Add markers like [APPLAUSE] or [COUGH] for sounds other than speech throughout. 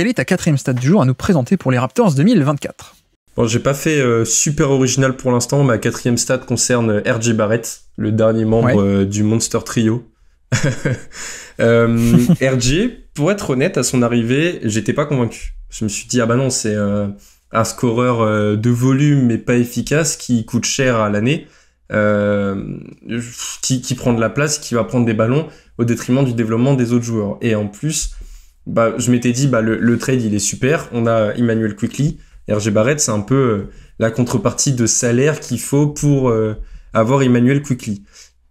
quelle est ta quatrième stade du jour à nous présenter pour les Raptors 2024 Bon, j'ai pas fait euh, super original pour l'instant. Ma quatrième stade concerne euh, RJ Barrett, le dernier membre euh, du Monster Trio. [LAUGHS] RJ, pour être honnête, à son arrivée, j'étais pas convaincu. Je me suis dit, ah bah non, c'est un scoreur de volume mais pas efficace qui coûte cher à l'année, qui, qui prend de la place, qui va prendre des ballons au détriment du développement des autres joueurs. Et en plus, bah, je m'étais dit, bah, le, trade, il est super. On a Emmanuel Quickly. RG Barrett, c'est un peu euh, la contrepartie de salaire qu'il faut pour euh, avoir Emmanuel Quickly.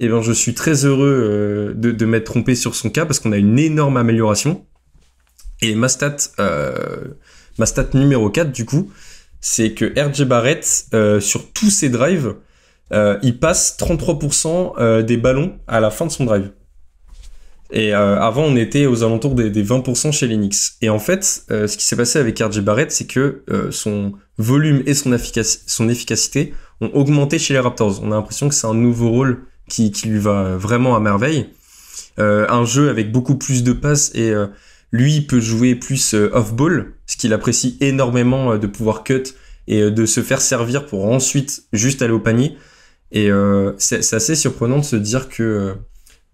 Et eh ben, je suis très heureux euh, de, m'être trompé sur son cas parce qu'on a une énorme amélioration. Et ma stat, ma stat numéro 4, du coup, c'est que RG Barrett, sur tous ses drives, il passe 33% des ballons à la fin de son drive. Et euh, avant, on était aux alentours des, des 20% chez Linux. Et en fait, euh, ce qui s'est passé avec RJ Barrett, c'est que euh, son volume et son, son, efficacité ont augmenté chez les Raptors. On a l'impression que c'est un nouveau rôle qui, qui, lui va vraiment à merveille. un jeu avec beaucoup plus de passes et lui peut jouer plus off-ball, ce qu'il apprécie énormément de pouvoir cut et de se faire servir pour ensuite juste aller au panier. Et c'est assez surprenant de se dire que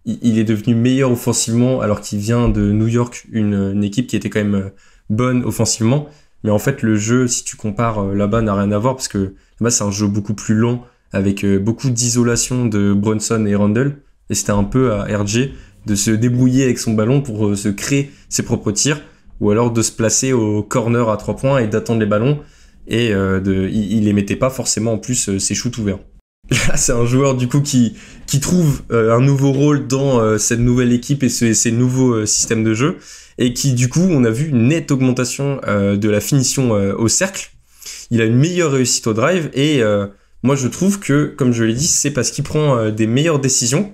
il est devenu meilleur offensivement alors qu'il vient de New York, une, équipe qui était quand même euh, bonne offensivement. Mais en fait, le jeu, si tu compares euh, là-bas, n'a rien à voir parce que là-bas, c'est un jeu beaucoup plus long avec euh, beaucoup d'isolation de Brunson et Randle. Et c'était un peu à RG de se débrouiller avec son ballon pour se créer ses propres tirs ou alors de se placer au corner à trois points et d'attendre les ballons. Et de, il, il les mettait pas forcément en plus ses shoots ouverts. Là, c'est un joueur du coup qui, qui trouve euh, un nouveau rôle dans euh, cette nouvelle équipe et, ce, ces nouveaux euh, systèmes de jeu et qui du coup on a vu une nette augmentation de la finition au cercle. Il a une meilleure réussite au drive et moi je trouve que comme je l'ai dit c'est parce qu'il prend des meilleures décisions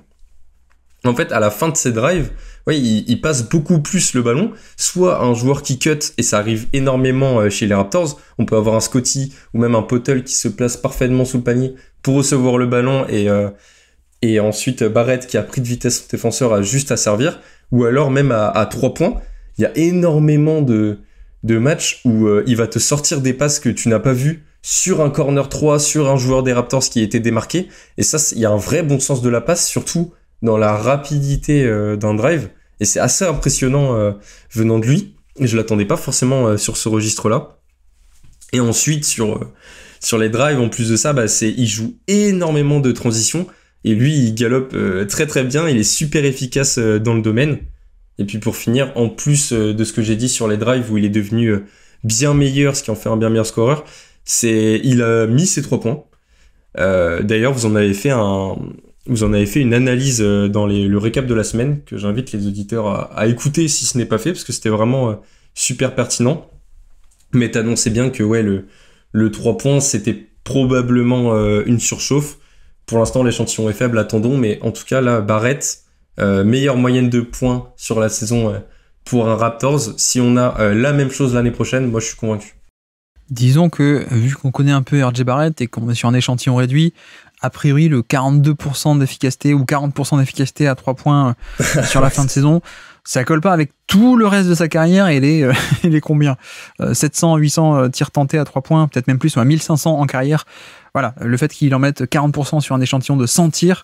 en fait, à la fin de ses drives, oui il, passe beaucoup plus le ballon. Soit un joueur qui cut, et ça arrive énormément euh, chez les Raptors, on peut avoir un Scotty ou même un Potel qui se place parfaitement sous le panier pour recevoir le ballon et, euh, et ensuite euh, Barrett qui a pris de vitesse son défenseur à juste à servir. Ou alors même à, trois points, il y a énormément de, de matchs où il va te sortir des passes que tu n'as pas vues sur un corner 3, sur un joueur des Raptors qui était démarqué. Et ça, il y a un vrai bon sens de la passe, surtout dans la rapidité euh, d'un drive. Et c'est assez impressionnant euh, venant de lui. Je l'attendais pas forcément euh, sur ce registre-là. Et ensuite, sur, sur les drives, en plus de ça, bah, c'est, il joue énormément de transitions. Et lui, il galope très très bien. Il est super efficace dans le domaine. Et puis pour finir, en plus de ce que j'ai dit sur les drives où il est devenu bien meilleur, ce qui en fait un bien meilleur scoreur, c'est il a mis ses trois points. D'ailleurs, vous en avez fait un, vous en avez fait une analyse euh, dans le récap de la semaine que j'invite les auditeurs à, écouter si ce n'est pas fait parce que c'était vraiment euh, super pertinent. Mais tu annonçais bien que ouais, le, 3 points, c'était probablement euh, une surchauffe. Pour l'instant, l'échantillon est faible, attendons. Mais en tout cas, là, Barrett, meilleure moyenne de points sur la saison pour un Raptors. Si on a la même chose l'année prochaine, moi, je suis convaincu. Disons que, vu qu'on connaît un peu RJ Barrett et qu'on est sur un échantillon réduit, a priori le 42% d'efficacité ou 40% d'efficacité à 3 points euh, sur la [LAUGHS] fin de saison. Ça colle pas avec tout le reste de sa carrière et les, euh, [LAUGHS] combien 700, euh, 800 tirs tentés à 3 points, peut-être même plus, on a 1500 en carrière. Voilà, le fait qu'il en mette 40% sur un échantillon de 100 tirs,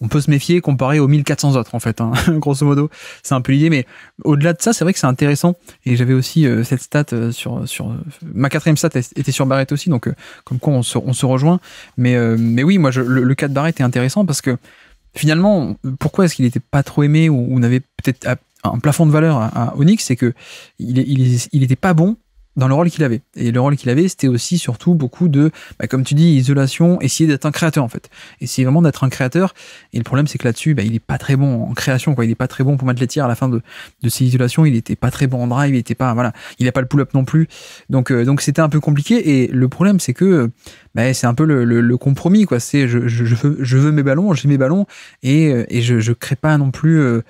on peut se méfier comparé aux 1400 autres en fait, hein. [LAUGHS] grosso modo. C'est un peu l'idée, mais au-delà de ça, c'est vrai que c'est intéressant. Et j'avais aussi euh, cette stat euh, sur sur euh, ma quatrième stat était sur Barrett aussi, donc comme quoi on se, on se rejoint. Mais mais oui, moi je, le, cas de Barrett est intéressant parce que finalement, pourquoi est-ce qu'il n'était pas trop aimé ou, ou n'avait peut-être ah, un plafond de valeur à, à Onyx, c'est que il, il, il était pas bon dans le rôle qu'il avait. Et le rôle qu'il avait, c'était aussi surtout beaucoup de, bah, comme tu dis, isolation, essayer d'être un créateur en fait. Essayer vraiment d'être un créateur. Et le problème, c'est que là-dessus, bah, il est pas très bon en création. Quoi. Il est pas très bon pour mettre les tirs à la fin de, de ses isolations. Il était pas très bon en drive. Il était pas, voilà, il a pas le pull-up non plus. Donc, euh, donc c'était un peu compliqué. Et le problème, c'est que bah, c'est un peu le, compromis. quoi. C'est je, je, veux, je, veux, mes ballons, j'ai mes ballons, et, euh, je, ne crée pas non plus. Euh,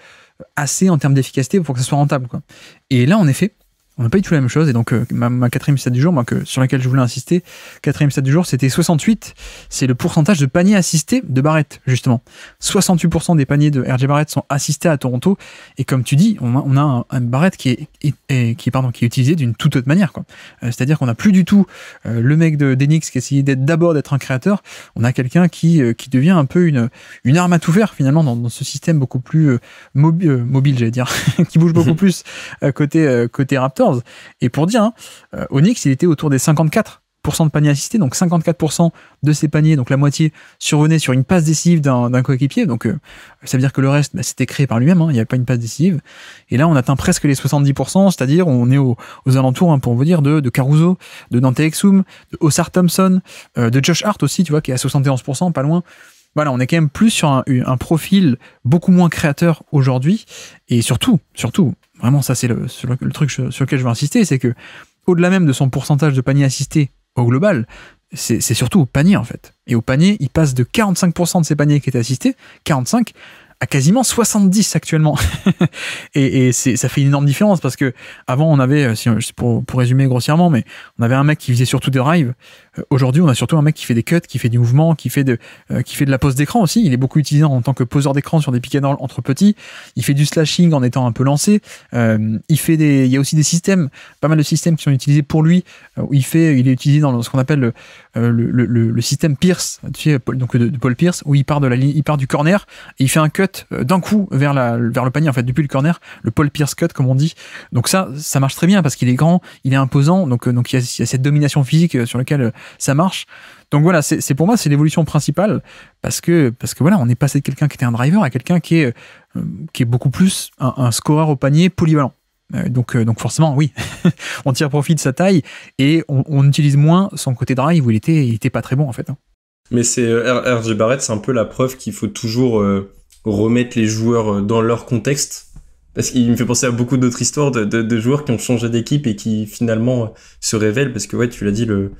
assez en termes d'efficacité pour que ça soit rentable. Quoi. Et là, en effet, on n'a pas eu tout la même chose. Et donc, euh, ma, quatrième stat du jour, moi, que, sur laquelle je voulais insister, quatrième stat du jour, c'était 68. C'est le pourcentage de paniers assistés de Barrett, justement. 68% des paniers de RJ Barrett sont assistés à Toronto. Et comme tu dis, on a, un, Barrette Barrett qui est, est, pardon, qui est utilisé d'une toute autre manière. Quoi. Euh, c'est-à-dire qu'on n'a plus du tout euh, le mec de, d'Enix qui essayait d'être d'abord d'être un créateur. On a quelqu'un qui, qui devient un peu une, une arme à tout faire, finalement, dans, ce système beaucoup plus mobile, j'allais dire, [LAUGHS] qui bouge beaucoup [LAUGHS] plus côté, côté Raptor. Et pour dire, hein, euh, Onyx, il était autour des 54 de paniers assistés, donc 54% de ses paniers, donc la moitié survenait sur une passe décisive d'un, coéquipier, donc euh, ça veut dire que le reste, bah, c'était créé par lui-même, hein, il n'y avait pas une passe décisive. Et là, on atteint presque les 70%, c'est-à-dire on est aux alentours, hein, pour vous dire, de, Caruso, de Dante Exum, de Ossar Thompson, euh, de Josh Hart aussi, tu vois, qui est à 71%, pas loin. Voilà, on est quand même plus sur un, profil beaucoup moins créateur aujourd'hui. Et surtout, surtout, vraiment, ça c'est le, truc sur, lequel je veux insister, c'est que au-delà même de son pourcentage de paniers assistés au global, c'est surtout au panier en fait. Et au panier, il passe de 45% de ces paniers qui étaient assistés, 45 à quasiment 70 actuellement. [LAUGHS] et, ça fait une énorme différence parce que avant on avait, euh, pour, pour, résumer grossièrement, mais on avait un mec qui faisait surtout des drives. Euh, aujourd'hui, on a surtout un mec qui fait des cuts, qui fait du mouvement, qui fait de, euh, qui fait de la pose d'écran aussi. Il est beaucoup utilisé en tant que poseur d'écran sur des pick and entre petits. Il fait du slashing en étant un peu lancé. il fait des, il y a aussi des systèmes, pas mal de systèmes qui sont utilisés pour lui. Où il fait, il est utilisé dans ce qu'on appelle le système Pierce, tu donc de, Paul Pierce, où il part de la ligne, il part du corner et il fait un cut euh, d'un coup vers, la, le panier, en fait, depuis le corner, le Paul Pierce cut, comme on dit. Donc ça, ça marche très bien parce qu'il est grand, il est imposant, donc, euh, donc il, y a, cette domination physique euh, sur laquelle ça marche. Donc voilà, c'est pour moi, c'est l'évolution principale parce que, parce que voilà, on est passé de quelqu'un qui était un driver à quelqu'un qui est, qui est beaucoup plus un, un scoreur au panier polyvalent. Donc, donc forcément, oui, [LAUGHS] on tire profit de sa taille et on, utilise moins son côté drive où il était, il était pas très bon en fait. Hein. Mais c'est R.J. Barrett, c'est un peu la preuve qu'il faut toujours remettre les joueurs euh, dans leur contexte. Parce qu'il me fait penser à beaucoup d'autres histoires de, joueurs qui ont changé d'équipe et qui finalement euh, se révèlent parce que ouais, tu l'as dit, le,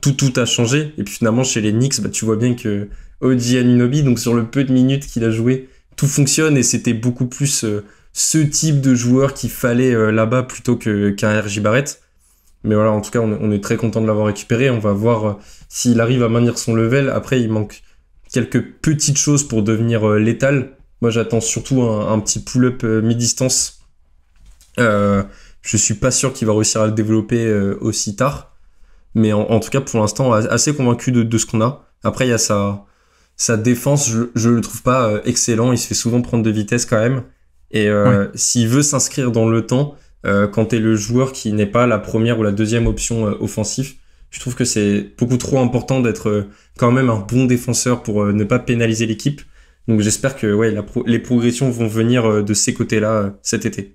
tout, tout a changé. Et puis finalement, chez les Knicks, bah, tu vois bien que Oji Anunobi, donc sur le peu de minutes qu'il a joué, tout fonctionne et c'était beaucoup plus euh, ce type de joueur qu'il fallait là-bas plutôt que qu'un RJ Barrett. Mais voilà, en tout cas, on, est très content de l'avoir récupéré. On va voir s'il arrive à maintenir son level. Après, il manque quelques petites choses pour devenir euh, létal. Moi, j'attends surtout un, petit pull-up euh, mi-distance. Euh, je suis pas sûr qu'il va réussir à le développer aussi tard. Mais en, tout cas, pour l'instant, assez convaincu de, ce qu'on a. Après, il y a sa, défense, je, ne le trouve pas excellent. Il se fait souvent prendre de vitesse quand même. Et s'il veut s'inscrire dans le temps, quand tu es le joueur qui n'est pas la première ou la deuxième option offensive, je trouve que c'est beaucoup trop important d'être euh, quand même un bon défenseur pour euh, ne pas pénaliser l'équipe. Donc j'espère que ouais, les progressions vont venir euh, de ces côtés-là cet été.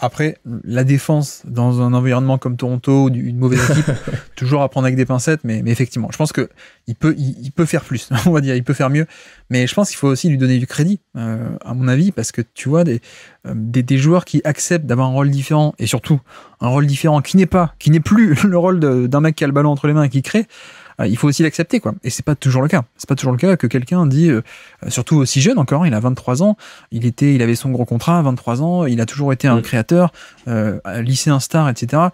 Après, la défense dans un environnement comme Toronto, une mauvaise équipe, [LAUGHS] toujours à prendre avec des pincettes, mais, effectivement, je pense que il peut, il, peut faire plus, [LAUGHS] on va dire, il peut faire mieux. Mais je pense qu'il faut aussi lui donner du crédit, euh, à mon avis, parce que tu vois, des, euh, des, des, joueurs qui acceptent d'avoir un rôle différent, et surtout un rôle différent qui n'est pas, qui n'est plus [LAUGHS] le rôle d'un mec qui a le ballon entre les mains et qui crée, euh, il faut aussi l'accepter, quoi. Et c'est pas toujours le cas. C'est pas toujours le cas que quelqu'un dit, euh, euh, surtout aussi jeune encore, hein, il a 23 ans, il était, il avait son gros contrat, 23 ans, il a toujours été un mm. créateur, lycéen star, etc.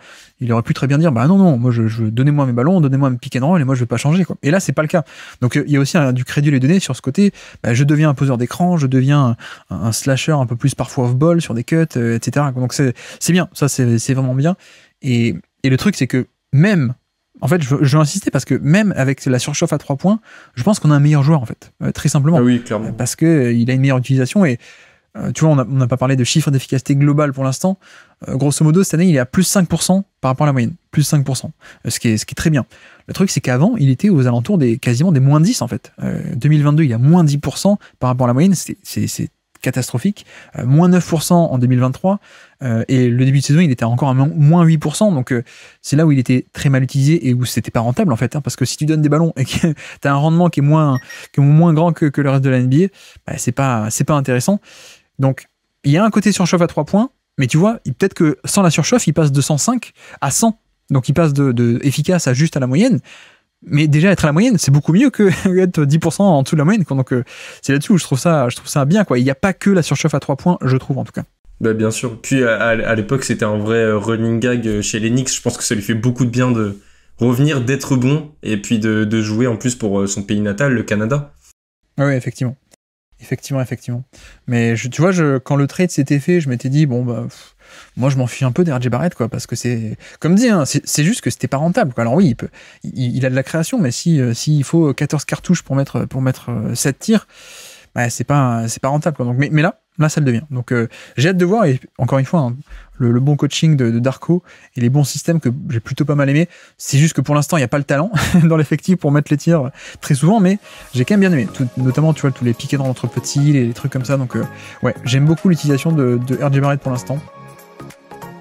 Il aurait pu très bien dire, bah non, non, moi je, je donnez-moi mes ballons, donnez-moi mes pick and roll, et moi je vais pas changer, quoi. Et là, c'est pas le cas. Donc il y a aussi hein, du crédit donné sur ce côté, bah, je deviens un poseur d'écran, je deviens un, slasher un peu plus parfois off-ball sur des cuts, etc. Donc c'est bien, ça c'est vraiment bien. Et, et le truc c'est que même en fait, je, je veux insister parce que même avec la surchauffe à 3 points, je pense qu'on a un meilleur joueur, en fait, euh, très simplement. Ah oui, clairement. Euh, parce qu'il euh, a une meilleure utilisation et tu vois, on n'a pas parlé de chiffres d'efficacité globale pour l'instant. grosso modo, cette année, il est à plus 5% par rapport à la moyenne. Plus 5%. Ce qui est, ce qui est très bien. Le truc, c'est qu'avant, il était aux alentours des quasiment des moins 10 en fait. 2022, il a moins 10% par rapport à la moyenne. C'est catastrophique. Euh, moins 9% en 2023. Euh, et le début de saison, il était encore à moins 8%. Donc euh, c'est là où il était très mal utilisé et où c'était pas rentable en fait. Hein, parce que si tu donnes des ballons et que [LAUGHS] tu as un rendement qui est moins, moins grand que, le reste de la NBA, c'est pas, pas intéressant. Donc il y a un côté surchauffe à 3 points. Mais tu vois, peut-être que sans la surchauffe, il passe de 105 à 100. Donc il passe de, de, efficace à juste à la moyenne mais déjà être à la moyenne, c'est beaucoup mieux que [LAUGHS] être 10% en dessous de la moyenne. Donc euh, c'est là-dessus où je trouve ça, je trouve ça bien. Quoi. Il n'y a pas que la surchauffe à 3 points, je trouve en tout cas. Bah, bien sûr. Puis à, l'époque, c'était un vrai euh, running gag euh, chez les Je pense que ça lui fait beaucoup de bien de revenir, d'être bon et puis de, de, jouer en plus pour son pays natal, le Canada. Ah oui, effectivement. Effectivement, effectivement. Mais je, tu vois, je, quand le trade s'était fait, je m'étais dit, bon, bah, moi, je m'en fiche un peu d'RJ Barrett, quoi, parce que c'est, comme dit, hein, c'est juste que c'était pas rentable, quoi. Alors oui, il, a de la création, mais si, euh, s'il faut 14 cartouches pour mettre, pour mettre 7 euh, tirs, c'est pas c'est pas rentable. Quoi. Donc, mais, mais là, là, ça le devient. Donc, euh, j'ai hâte de voir. Et encore une fois, hein, le, bon coaching de, Darko et les bons systèmes que j'ai plutôt pas mal aimé. C'est juste que pour l'instant, il n'y a pas le talent [LAUGHS] dans l'effectif pour mettre les tirs très souvent, mais j'ai quand même bien aimé. notamment, tu vois, tous les piquets dans entre petits, les, les trucs comme ça. Donc, euh, ouais, j'aime beaucoup l'utilisation de, de Barrett pour l'instant.